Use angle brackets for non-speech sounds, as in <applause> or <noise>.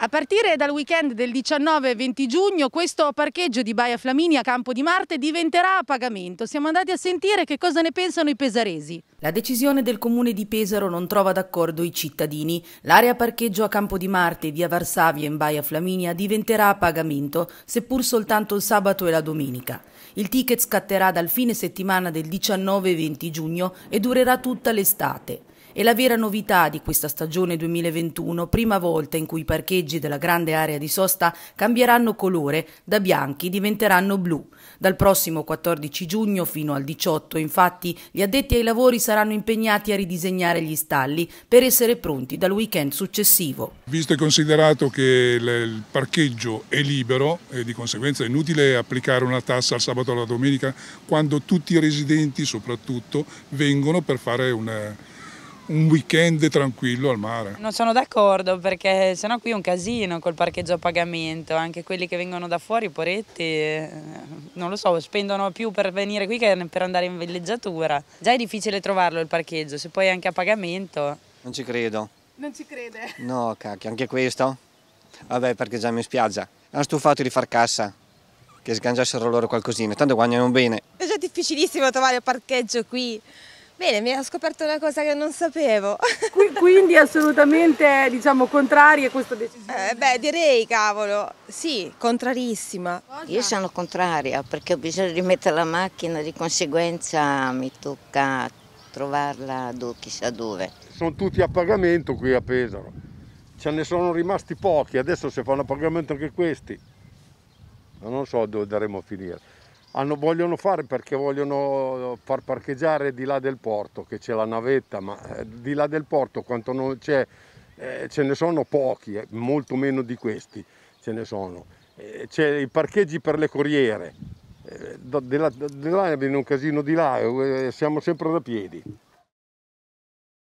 A partire dal weekend del 19 e 20 giugno questo parcheggio di Baia Flaminia Campo di Marte diventerà a pagamento. Siamo andati a sentire che cosa ne pensano i pesaresi. La decisione del comune di Pesaro non trova d'accordo i cittadini. L'area parcheggio a Campo di Marte, via Varsavia in Baia Flaminia diventerà a pagamento, seppur soltanto il sabato e la domenica. Il ticket scatterà dal fine settimana del 19 e 20 giugno e durerà tutta l'estate è la vera novità di questa stagione 2021, prima volta in cui i parcheggi della grande area di sosta cambieranno colore, da bianchi diventeranno blu. Dal prossimo 14 giugno fino al 18, infatti, gli addetti ai lavori saranno impegnati a ridisegnare gli stalli per essere pronti dal weekend successivo. Visto e considerato che il parcheggio è libero e di conseguenza è inutile applicare una tassa al sabato o alla domenica quando tutti i residenti soprattutto vengono per fare una un weekend tranquillo al mare. Non sono d'accordo perché sennò qui è un casino col parcheggio a pagamento, anche quelli che vengono da fuori, poretti, eh, non lo so, spendono più per venire qui che per andare in villeggiatura. Già è difficile trovarlo il parcheggio, se poi è anche a pagamento. Non ci credo. Non ci crede? No, cacchio, anche questo? Vabbè, perché già mi spiaggia. Hanno stufato di far cassa che sgangiassero loro qualcosina, tanto guadagnano bene. È già difficilissimo trovare parcheggio qui. Bene, mi ha scoperto una cosa che non sapevo. <laughs> Quindi assolutamente, diciamo, contraria a questa decisione? Eh, beh, direi, cavolo, sì, contrarissima. Io sono contraria perché ho bisogno di mettere la macchina, di conseguenza mi tocca trovarla do, chissà dove. Sono tutti a pagamento qui a Pesaro, ce ne sono rimasti pochi, adesso se fanno a pagamento anche questi, non so dove daremo a finire hanno, vogliono fare perché vogliono eh, far parcheggiare di là del porto, che c'è la navetta, ma eh, di là del porto quanto non c'è, eh, ce ne sono pochi, eh, molto meno di questi ce ne sono. Eh, c'è i parcheggi per le corriere, da, da, da là viene un casino di là, eh, siamo sempre da piedi.